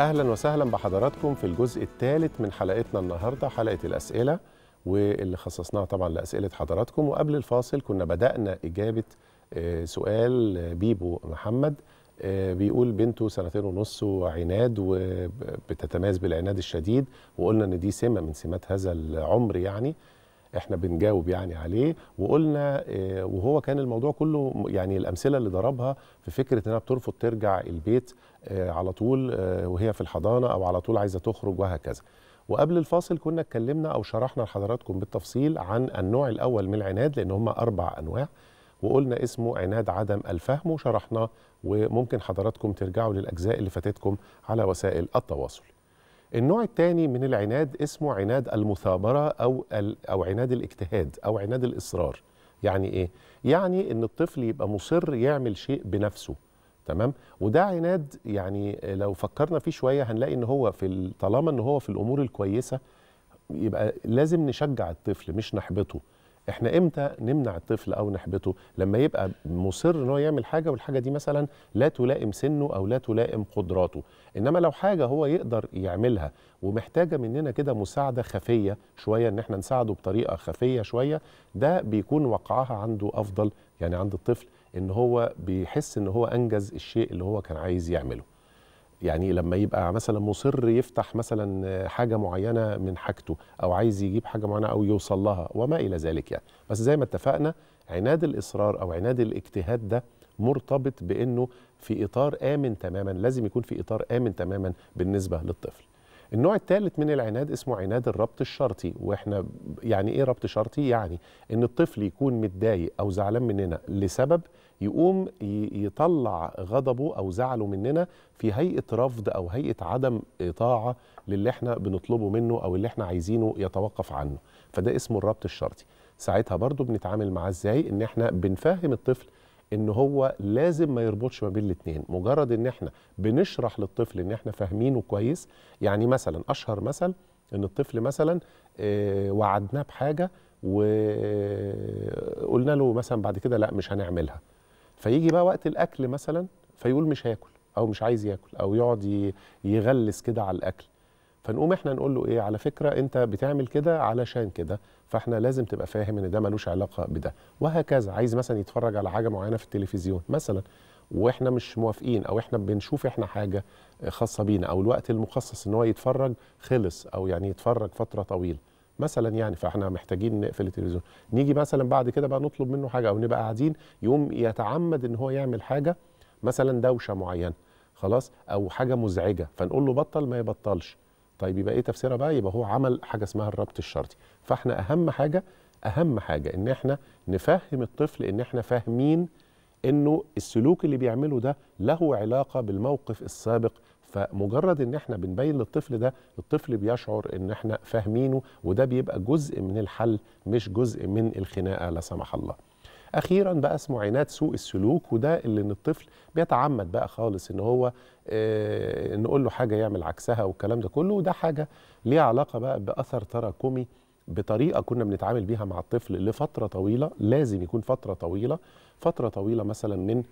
اهلا وسهلا بحضراتكم في الجزء الثالث من حلقتنا النهارده حلقه الاسئله واللي خصصناها طبعا لاسئله حضراتكم وقبل الفاصل كنا بدانا اجابه آه، سؤال بيبو محمد آه، بيقول بنته سنتين ونص وعناد وبتتميز بالعناد الشديد وقلنا ان دي سمه من سمات هذا العمر يعني احنا بنجاوب يعني عليه وقلنا آه، وهو كان الموضوع كله يعني الامثله اللي ضربها في فكره انها بترفض ترجع البيت آه، على طول آه، وهي في الحضانه او على طول عايزه تخرج وهكذا وقبل الفاصل كنا اتكلمنا او شرحنا لحضراتكم بالتفصيل عن النوع الاول من العناد لان هم اربع انواع وقلنا اسمه عناد عدم الفهم وشرحناه وممكن حضراتكم ترجعوا للاجزاء اللي فاتتكم على وسائل التواصل النوع الثاني من العناد اسمه عناد المثابرة أو, أو عناد الاجتهاد أو عناد الإصرار يعني إيه؟ يعني إن الطفل يبقى مصر يعمل شيء بنفسه تمام وده عناد يعني لو فكرنا فيه شويه هنلاقي ان هو في طالما ان هو في الامور الكويسه يبقى لازم نشجع الطفل مش نحبطه احنا امتى نمنع الطفل او نحبطه لما يبقى مصر ان هو يعمل حاجه والحاجه دي مثلا لا تلائم سنه او لا تلائم قدراته انما لو حاجه هو يقدر يعملها ومحتاجه مننا كده مساعده خفيه شويه ان احنا نساعده بطريقه خفيه شويه ده بيكون وقعها عنده افضل يعني عند الطفل ان هو بيحس ان هو انجز الشيء اللي هو كان عايز يعمله يعني لما يبقى مثلا مصر يفتح مثلا حاجه معينه من حاجته او عايز يجيب حاجه معينه او يوصل لها وما الى ذلك يعني بس زي ما اتفقنا عناد الاصرار او عناد الاجتهاد ده مرتبط بانه في اطار امن تماما لازم يكون في اطار امن تماما بالنسبه للطفل النوع الثالث من العناد اسمه عناد الربط الشرطي واحنا يعني ايه ربط شرطي يعني ان الطفل يكون متضايق او زعلان مننا لسبب يقوم يطلع غضبه او زعله مننا في هيئه رفض او هيئه عدم طاعه للي احنا بنطلبه منه او اللي احنا عايزينه يتوقف عنه فده اسمه الربط الشرطي ساعتها برضو بنتعامل معاه ازاي ان احنا بنفهم الطفل ان هو لازم ما يربطش ما بين الاثنين مجرد ان احنا بنشرح للطفل ان احنا فاهمينه كويس يعني مثلا اشهر مثل ان الطفل مثلا آه، وعدناه بحاجه وقلنا له مثلا بعد كده لا مش هنعملها فيجي بقى وقت الاكل مثلا فيقول مش هياكل او مش عايز ياكل او يقعد يغلس كده على الاكل فنقوم احنا نقول له ايه على فكره انت بتعمل كده علشان كده فاحنا لازم تبقى فاهم ان ده ملوش علاقه بده وهكذا عايز مثلا يتفرج على حاجه معينه في التلفزيون مثلا واحنا مش موافقين او احنا بنشوف احنا حاجه خاصه بينا او الوقت المخصص ان هو يتفرج خلص او يعني يتفرج فتره طويله مثلا يعني فاحنا محتاجين نقفل التلفزيون نيجي مثلا بعد كده بقى نطلب منه حاجه او نبقى قاعدين يوم يتعمد ان هو يعمل حاجه مثلا دوشه معينه خلاص او حاجه مزعجه فنقول له بطل ما يبطلش طيب يبقى ايه تفسيرها بقى يبقى هو عمل حاجه اسمها الربط الشرطي فاحنا اهم حاجه اهم حاجه ان احنا نفهم الطفل ان احنا فاهمين انه السلوك اللي بيعمله ده له علاقه بالموقف السابق فمجرد ان احنا بنبين للطفل ده الطفل بيشعر ان احنا فاهمينه وده بيبقى جزء من الحل مش جزء من الخناقه لا سمح الله اخيرا بقى اسمه عينات سوء السلوك وده اللي ان الطفل بيتعمد بقى خالص ان هو آه نقول له حاجه يعمل عكسها والكلام ده كله وده حاجه ليها علاقه بقى باثر تراكمي بطريقه كنا بنتعامل بيها مع الطفل لفتره طويله لازم يكون فتره طويله فتره طويله مثلا من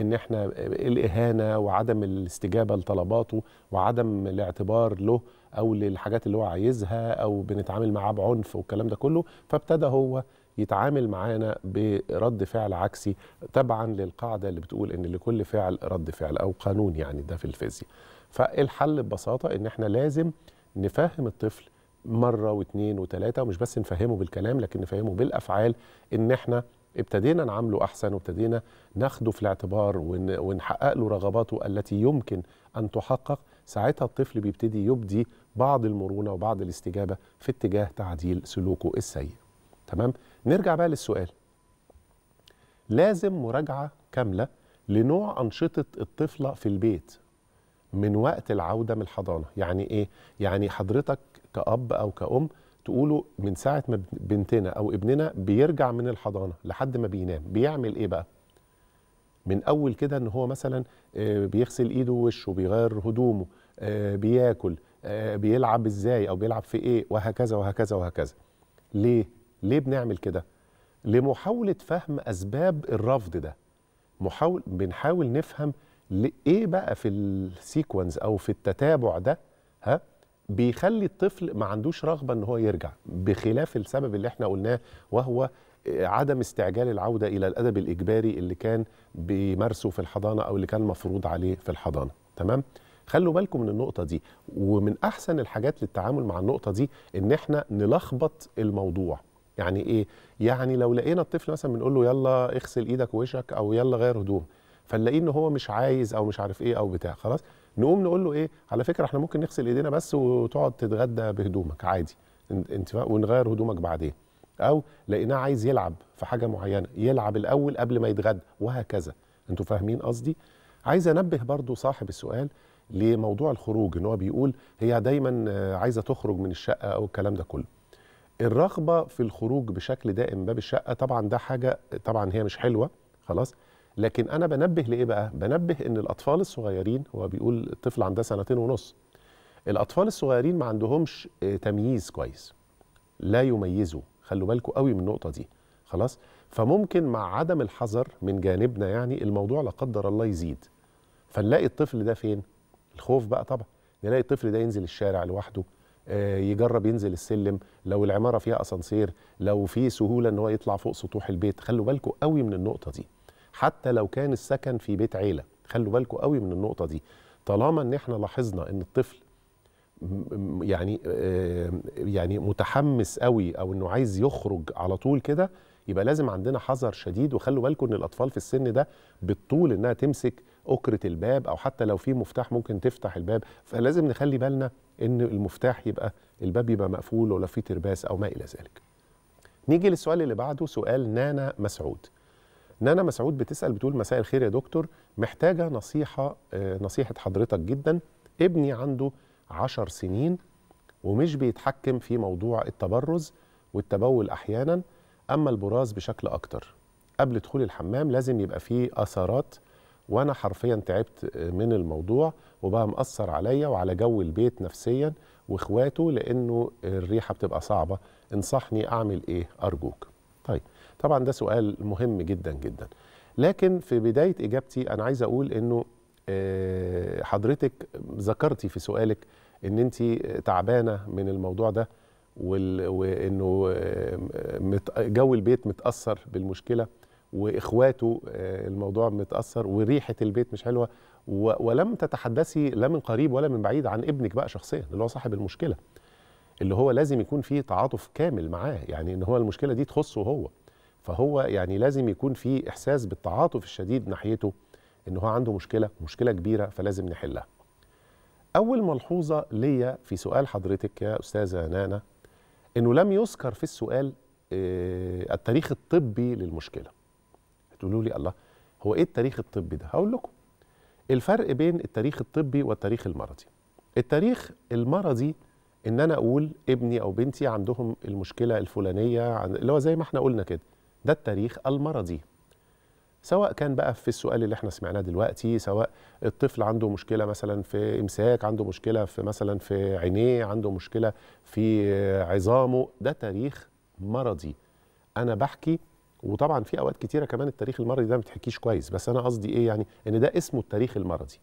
ان احنا الاهانه وعدم الاستجابه لطلباته وعدم الاعتبار له او للحاجات اللي هو عايزها او بنتعامل معاه بعنف والكلام ده كله فابتدى هو يتعامل معانا برد فعل عكسي تبعا للقاعده اللي بتقول ان لكل فعل رد فعل او قانون يعني ده في الفيزياء فالحل ببساطه ان احنا لازم نفهم الطفل مره واثنين وثلاثه ومش بس نفهمه بالكلام لكن نفهمه بالافعال ان احنا ابتدينا نعامله احسن وابتدينا ناخده في الاعتبار ونحقق له رغباته التي يمكن ان تحقق ساعتها الطفل بيبتدي يبدي بعض المرونه وبعض الاستجابه في اتجاه تعديل سلوكه السيء تمام نرجع بقى للسؤال لازم مراجعه كامله لنوع انشطه الطفله في البيت من وقت العوده من الحضانه يعني ايه يعني حضرتك كاب او كأم تقولوا من ساعه ما بنتنا او ابننا بيرجع من الحضانه لحد ما بينام بيعمل ايه بقى من اول كده ان هو مثلا آه، بيغسل ايده ووشه بيغير هدومه آه، بياكل آه، بيلعب ازاي او بيلعب في ايه وهكذا وهكذا وهكذا ليه ليه بنعمل كده لمحاوله فهم اسباب الرفض ده محاول بنحاول نفهم ايه بقى في السيكونز او في التتابع ده ها بيخلي الطفل ما عندوش رغبه ان هو يرجع بخلاف السبب اللي احنا قلناه وهو آه، عدم استعجال العوده الى الادب الاجباري اللي كان بيمارسه في الحضانه او اللي كان مفروض عليه في الحضانه تمام خلوا بالكم من النقطه دي ومن احسن الحاجات للتعامل مع النقطه دي ان احنا نلخبط الموضوع يعني ايه يعني لو لقينا الطفل مثلا بنقول له يلا اغسل ايدك ووشك او يلا غير هدوم فنلاقيه ان هو مش عايز او مش عارف ايه او بتاع خلاص نقوم نقول له ايه على فكره احنا ممكن نغسل ايدينا بس وتقعد تتغدى بهدومك عادي انت ونغير هدومك بعدين او لقيناه عايز يلعب في حاجه معينه يلعب الاول قبل ما يتغدى وهكذا انتوا فاهمين قصدي عايز انبه برضو صاحب السؤال لموضوع الخروج ان هو بيقول هي دايما عايزه تخرج من الشقه او الكلام ده كله الرغبه في الخروج بشكل دائم باب الشقه طبعا ده حاجه طبعا هي مش حلوه خلاص لكن انا بنبه لايه بقى بنبه ان الاطفال الصغيرين هو بيقول الطفل عندها سنتين ونص الاطفال الصغيرين ما عندهمش آه، تمييز كويس لا يميزوا خلوا بالكم قوي من النقطه دي خلاص فممكن مع عدم الحذر من جانبنا يعني الموضوع لا قدر الله يزيد فنلاقي الطفل ده فين الخوف بقى طبعا نلاقي الطفل ده ينزل الشارع لوحده آه، يجرب ينزل السلم لو العماره فيها اسانسير لو في سهوله ان هو يطلع فوق سطوح البيت خلوا بالكم قوي من النقطه دي حتى لو كان السكن في بيت عيله خلوا بالكم قوي من النقطه دي طالما ان احنا لاحظنا ان الطفل يعني آه، يعني متحمس قوي او انه عايز يخرج على طول كده يبقى لازم عندنا حذر شديد وخلوا بالكم ان الاطفال في السن ده بالطول انها تمسك اكره الباب او حتى لو في مفتاح ممكن تفتح الباب فلازم نخلي بالنا ان المفتاح يبقى الباب يبقى مقفول ولا في ترباس او ما الى ذلك. نيجي للسؤال اللي بعده سؤال نانا مسعود. نانا مسعود بتسال بتقول مساء الخير يا دكتور محتاجه نصيحه آه، نصيحه حضرتك جدا ابني عنده عشر سنين ومش بيتحكم في موضوع التبرز والتبول احيانا اما البراز بشكل اكتر قبل دخول الحمام لازم يبقى فيه اثارات وانا حرفيا تعبت آه، من الموضوع وبقى مأثر عليا وعلى جو البيت نفسيا واخواته لانه الريحه بتبقى صعبه انصحني اعمل ايه ارجوك طيب طبعا ده سؤال مهم جدا جدا لكن في بداية إجابتي أنا عايز أقول أنه آه، حضرتك ذكرتي في سؤالك أن أنت تعبانة من الموضوع ده وأنه آه، جو البيت متأثر بالمشكلة واخواته آه، الموضوع متاثر وريحه البيت مش حلوه ولم تتحدثي لا من قريب ولا من بعيد عن ابنك بقى شخصيا اللي هو صاحب المشكله اللي هو لازم يكون فيه تعاطف كامل معاه يعني ان هو المشكله دي تخصه هو فهو يعني لازم يكون في احساس بالتعاطف الشديد ناحيته ان هو عنده مشكله مشكله كبيره فلازم نحلها اول ملحوظه ليا في سؤال حضرتك يا استاذه نانا انه لم يذكر في السؤال آه، التاريخ الطبي للمشكله هتقولوا لي الله هو ايه التاريخ الطبي ده هقول لكم الفرق بين التاريخ الطبي والتاريخ المرضي التاريخ المرضي ان انا اقول ابني او بنتي عندهم المشكله الفلانيه اللي هو زي ما احنا قلنا كده ده التاريخ المرضي سواء كان بقى في السؤال اللي احنا سمعناه دلوقتي سواء الطفل عنده مشكله مثلا في امساك عنده مشكله في مثلا في عينيه عنده مشكله في عظامه ده تاريخ مرضي انا بحكي وطبعا في اوقات كتيره كمان التاريخ المرضي ده ما بتحكيش كويس بس انا قصدي ايه يعني ان ده اسمه التاريخ المرضي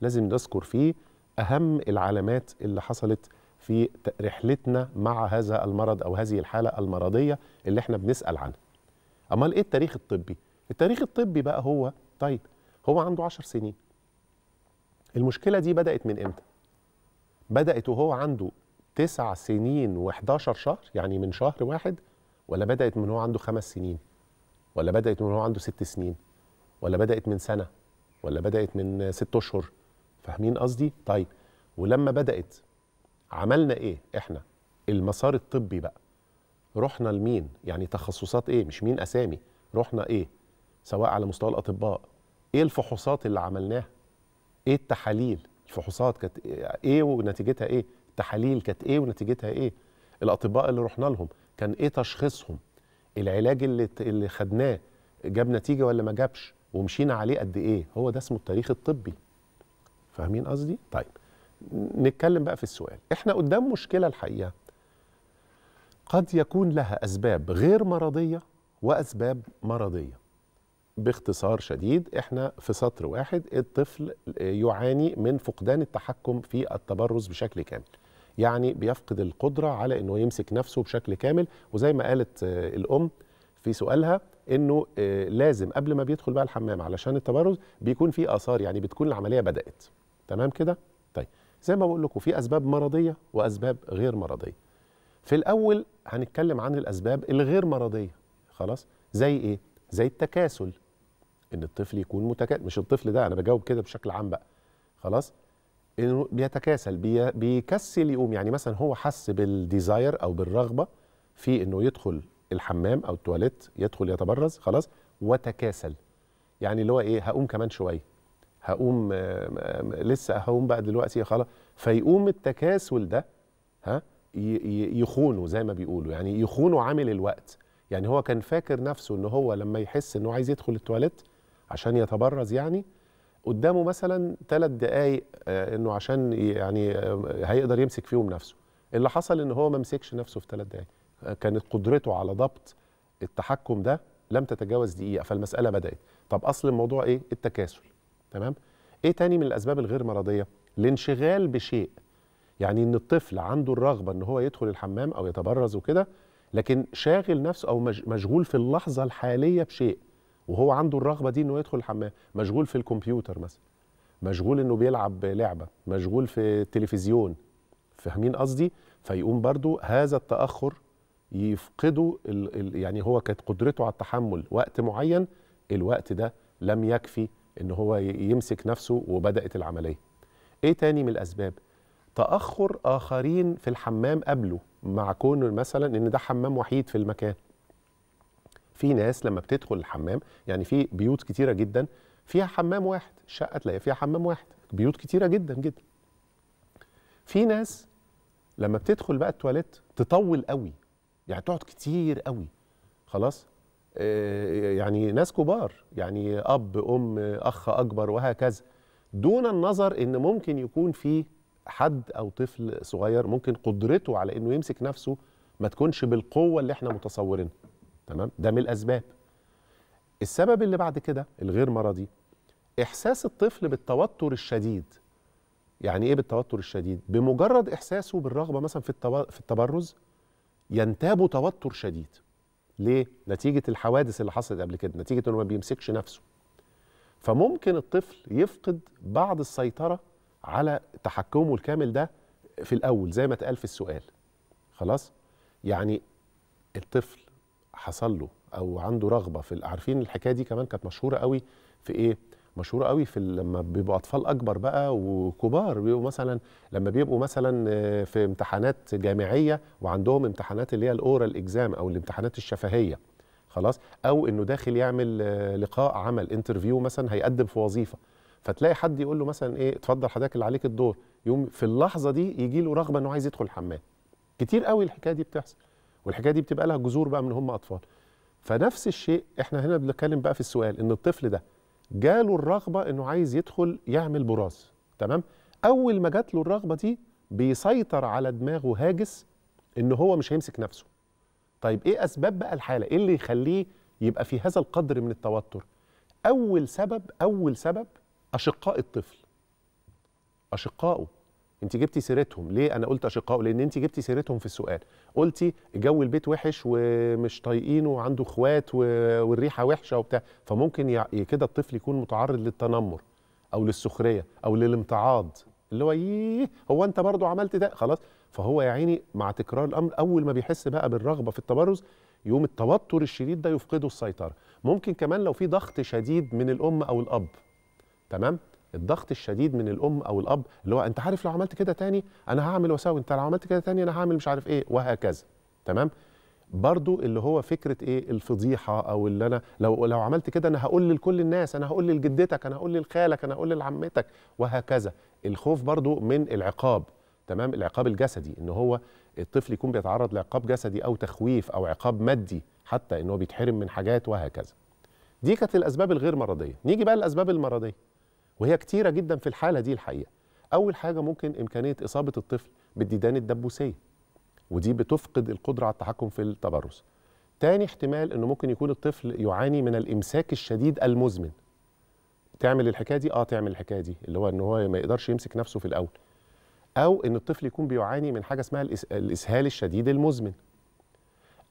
لازم نذكر فيه اهم العلامات اللي حصلت في رحلتنا مع هذا المرض او هذه الحاله المرضيه اللي احنا بنسال عنها امال ايه التاريخ الطبي التاريخ الطبي بقى هو طيب هو عنده 10 سنين المشكله دي بدات من امتى بدات وهو عنده تسع سنين و11 شهر يعني من شهر واحد ولا بدات من هو عنده خمس سنين ولا بدات من هو عنده ست سنين ولا بدات من سنه ولا بدات من ست اشهر فاهمين قصدي طيب ولما بدات عملنا ايه احنا المسار الطبي بقى رحنا لمين يعني تخصصات ايه مش مين اسامي رحنا ايه سواء على مستوى الاطباء ايه الفحوصات اللي عملناها ايه التحاليل الفحوصات كانت ايه ونتيجتها ايه التحاليل كانت ايه ونتيجتها ايه الاطباء اللي رحنا لهم كان ايه تشخيصهم العلاج اللي اللي خدناه جاب نتيجه ولا ما جابش ومشينا عليه قد ايه هو ده اسمه التاريخ الطبي فاهمين قصدي طيب نتكلم بقى في السؤال احنا قدام مشكله الحقيقه قد يكون لها أسباب غير مرضية وأسباب مرضية باختصار شديد احنا في سطر واحد الطفل يعاني من فقدان التحكم في التبرز بشكل كامل يعني بيفقد القدرة على انه يمسك نفسه بشكل كامل وزي ما قالت آه، الام في سؤالها انه آه، لازم قبل ما بيدخل بقى الحمام علشان التبرز بيكون في اثار يعني بتكون العملية بدأت تمام كده؟ طيب زي ما بقول لكم في اسباب مرضية واسباب غير مرضية في الاول هنتكلم عن الاسباب الغير مرضيه خلاص زي ايه زي التكاسل ان الطفل يكون متكاسل مش الطفل ده انا بجاوب كده بشكل عام بقى خلاص انه بيتكاسل بي... بيكسل يقوم يعني مثلا هو حس بالديزاير او بالرغبه في انه يدخل الحمام او التواليت يدخل يتبرز خلاص وتكاسل يعني اللي هو ايه هقوم كمان شويه هقوم آه، آه، لسه هقوم بقى دلوقتي خلاص فيقوم التكاسل ده ها يخونه زي ما بيقولوا يعني يخونه عامل الوقت يعني هو كان فاكر نفسه ان هو لما يحس انه عايز يدخل التواليت عشان يتبرز يعني قدامه مثلا ثلاث دقايق آه، انه عشان يعني آه، هيقدر يمسك فيهم نفسه اللي حصل ان هو ما مسكش نفسه في ثلاث دقايق آه، كانت قدرته على ضبط التحكم ده لم تتجاوز دقيقه فالمساله بدات طب اصل الموضوع ايه التكاسل تمام ايه تاني من الاسباب الغير مرضيه الانشغال بشيء يعني ان الطفل عنده الرغبه ان هو يدخل الحمام او يتبرز وكده لكن شاغل نفسه او مشغول في اللحظه الحاليه بشيء وهو عنده الرغبه دي انه يدخل الحمام مشغول في الكمبيوتر مثلا مشغول انه بيلعب لعبه مشغول في التلفزيون فاهمين قصدي فيقوم برضو هذا التاخر يفقده يعني هو كانت قدرته على التحمل وقت معين الوقت ده لم يكفي ان هو يمسك نفسه وبدات العمليه ايه تاني من الاسباب تاخر اخرين في الحمام قبله مع كونه مثلا ان ده حمام وحيد في المكان في ناس لما بتدخل الحمام يعني في بيوت كتيره جدا فيها حمام واحد الشقه تلاقي فيها حمام واحد بيوت كتيره جدا جدا في ناس لما بتدخل بقى التواليت تطول قوي يعني تقعد كتير قوي خلاص آه، يعني ناس كبار يعني اب ام اخ اكبر وهكذا دون النظر ان ممكن يكون فيه حد او طفل صغير ممكن قدرته على انه يمسك نفسه ما تكونش بالقوه اللي احنا متصورينها تمام ده من الاسباب السبب اللي بعد كده الغير مرضي احساس الطفل بالتوتر الشديد يعني ايه بالتوتر الشديد بمجرد احساسه بالرغبه مثلا في في التبرز ينتابه توتر شديد ليه نتيجه الحوادث اللي حصلت قبل كده نتيجه انه ما بيمسكش نفسه فممكن الطفل يفقد بعض السيطره على تحكمه الكامل ده في الاول زي ما اتقال في السؤال خلاص يعني الطفل حصل له او عنده رغبه في عارفين الحكايه دي كمان كانت مشهوره قوي في ايه مشهوره قوي في لما بيبقوا اطفال اكبر بقى وكبار بيبقوا مثلا لما بيبقوا مثلا في امتحانات جامعيه وعندهم امتحانات اللي هي الاورال اكزام او الامتحانات الشفهيه خلاص او انه داخل يعمل آه، لقاء عمل انترفيو مثلا هيقدم في وظيفه فتلاقي حد يقول له مثلا ايه اتفضل حضرتك اللي عليك الدور يقوم في اللحظه دي يجي له رغبه انه عايز يدخل الحمام كتير قوي الحكايه دي بتحصل والحكايه دي بتبقى لها جذور بقى من هم اطفال فنفس الشيء احنا هنا بنتكلم بقى في السؤال ان الطفل ده جاله الرغبه انه عايز يدخل يعمل براز تمام اول ما جات له الرغبه دي بيسيطر على دماغه هاجس ان هو مش هيمسك نفسه طيب ايه اسباب بقى الحاله ايه اللي يخليه يبقى في هذا القدر من التوتر اول سبب اول سبب اشقاء الطفل اشقائه انت جبتي سيرتهم ليه انا قلت اشقائه لان انت جبتي سيرتهم في السؤال قلتي جو البيت وحش ومش طايقينه وعنده اخوات والريحه وحشه وبتاع فممكن كده الطفل يكون متعرض للتنمر او للسخريه او للامتعاض اللي هو ايه هو انت برضو عملت ده خلاص فهو يا عيني مع تكرار الامر اول ما بيحس بقى بالرغبه في التبرز يوم التوتر الشديد ده يفقده السيطره ممكن كمان لو في ضغط شديد من الام او الاب تمام الضغط الشديد من الام او الاب اللي هو انت عارف لو عملت كده تاني انا هعمل واسوي انت لو عملت كده تاني انا هعمل مش عارف ايه وهكذا تمام برضو اللي هو فكره ايه الفضيحه او اللي انا لو لو عملت كده انا هقول لكل الناس انا هقول لجدتك انا هقول لخالك انا هقول لعمتك وهكذا الخوف برضو من العقاب تمام العقاب الجسدي ان هو الطفل يكون بيتعرض لعقاب جسدي او تخويف او عقاب مادي حتى ان هو بيتحرم من حاجات وهكذا دي كانت الاسباب الغير مرضيه نيجي بقى للاسباب المرضيه وهي كتيرة جدا في الحالة دي الحقيقة أول حاجة ممكن إمكانية إصابة الطفل بالديدان الدبوسية ودي بتفقد القدرة على التحكم في التبرز تاني احتمال أنه ممكن يكون الطفل يعاني من الإمساك الشديد المزمن تعمل الحكاية دي؟ آه تعمل الحكاية دي اللي هو ان هو ما يقدرش يمسك نفسه في الأول أو أن الطفل يكون بيعاني من حاجة اسمها الإسهال الشديد المزمن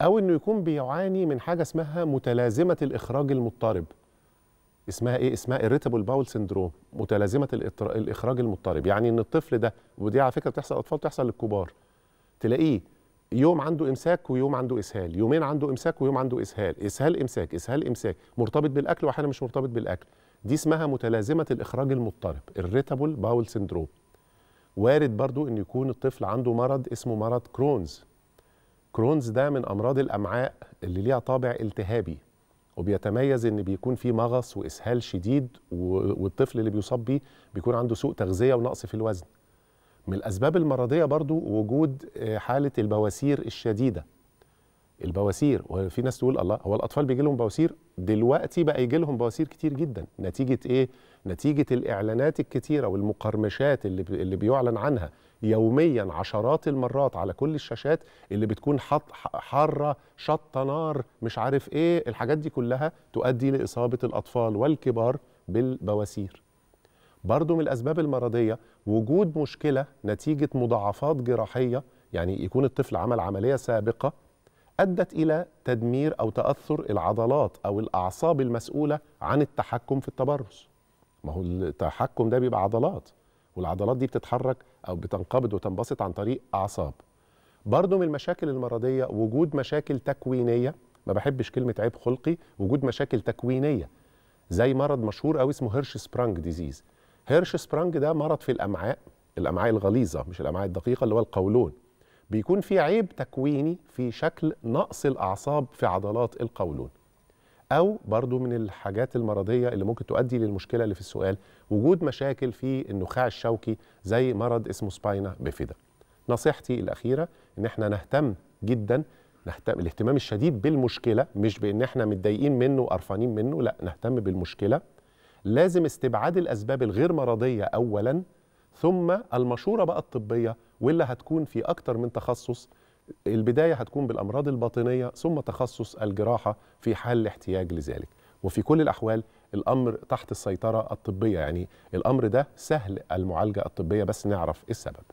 أو أنه يكون بيعاني من حاجة اسمها متلازمة الإخراج المضطرب اسمها ايه اسمها irritable باول سندروم متلازمه الاخراج المضطرب يعني ان الطفل ده ودي على فكره بتحصل اطفال بتحصل للكبار تلاقيه يوم عنده امساك ويوم عنده اسهال يومين عنده امساك ويوم عنده اسهال اسهال امساك اسهال امساك مرتبط بالاكل واحيانا مش مرتبط بالاكل دي اسمها متلازمه الاخراج المضطرب الريتابل باول سندروم وارد برضو ان يكون الطفل عنده مرض اسمه مرض كرونز كرونز ده من امراض الامعاء اللي ليها طابع التهابي وبيتميز ان بيكون في مغص واسهال شديد والطفل اللي بيصاب بيه بيكون عنده سوء تغذيه ونقص في الوزن من الاسباب المرضيه برضو وجود آه، حاله البواسير الشديده البواسير وفي ناس تقول الله هو الاطفال بيجي لهم بواسير دلوقتي بقى يجي لهم بواسير كتير جدا نتيجه ايه نتيجه الاعلانات الكتيره والمقرمشات اللي اللي بيعلن عنها يوميا عشرات المرات على كل الشاشات اللي بتكون حط حاره شطه نار مش عارف ايه الحاجات دي كلها تؤدي لاصابه الاطفال والكبار بالبواسير برضو من الأسباب المرضية وجود مشكلة نتيجة مضاعفات جراحية يعني يكون الطفل عمل عملية سابقة أدت إلى تدمير أو تأثر العضلات أو الأعصاب المسؤولة عن التحكم في التبرز ما هو التحكم ده بيبقى عضلات والعضلات دي بتتحرك او بتنقبض وتنبسط عن طريق اعصاب برضه من المشاكل المرضيه وجود مشاكل تكوينيه ما بحبش كلمه عيب خلقي وجود مشاكل تكوينيه زي مرض مشهور قوي اسمه هيرش سبرانج ديزيز هيرش سبرانج ده مرض في الامعاء الامعاء الغليظه مش الامعاء الدقيقه اللي هو القولون بيكون في عيب تكويني في شكل نقص الاعصاب في عضلات القولون او برضو من الحاجات المرضيه اللي ممكن تؤدي للمشكله اللي في السؤال وجود مشاكل في النخاع الشوكي زي مرض اسمه سباينا بيفيدا نصيحتي الاخيره ان احنا نهتم جدا نهتم الاهتمام الشديد بالمشكله مش بان احنا متضايقين منه وقرفانين منه لا نهتم بالمشكله لازم استبعاد الاسباب الغير مرضيه اولا ثم المشوره بقى الطبيه واللي هتكون في اكتر من تخصص البداية هتكون بالأمراض الباطنية ثم تخصص الجراحة في حال الاحتياج لذلك وفي كل الأحوال الأمر تحت السيطرة الطبية يعني الأمر ده سهل المعالجة الطبية بس نعرف السبب